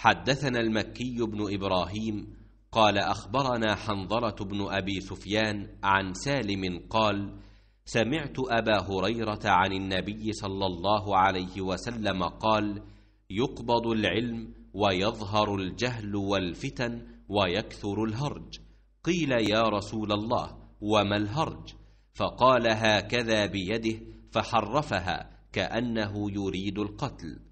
حدثنا المكي بن إبراهيم قال أخبرنا حنظلة بن أبي سفيان عن سالم قال سمعت أبا هريرة عن النبي صلى الله عليه وسلم قال يقبض العلم ويظهر الجهل والفتن ويكثر الهرج قيل يا رسول الله وما الهرج فقال هكذا بيده فحرفها كأنه يريد القتل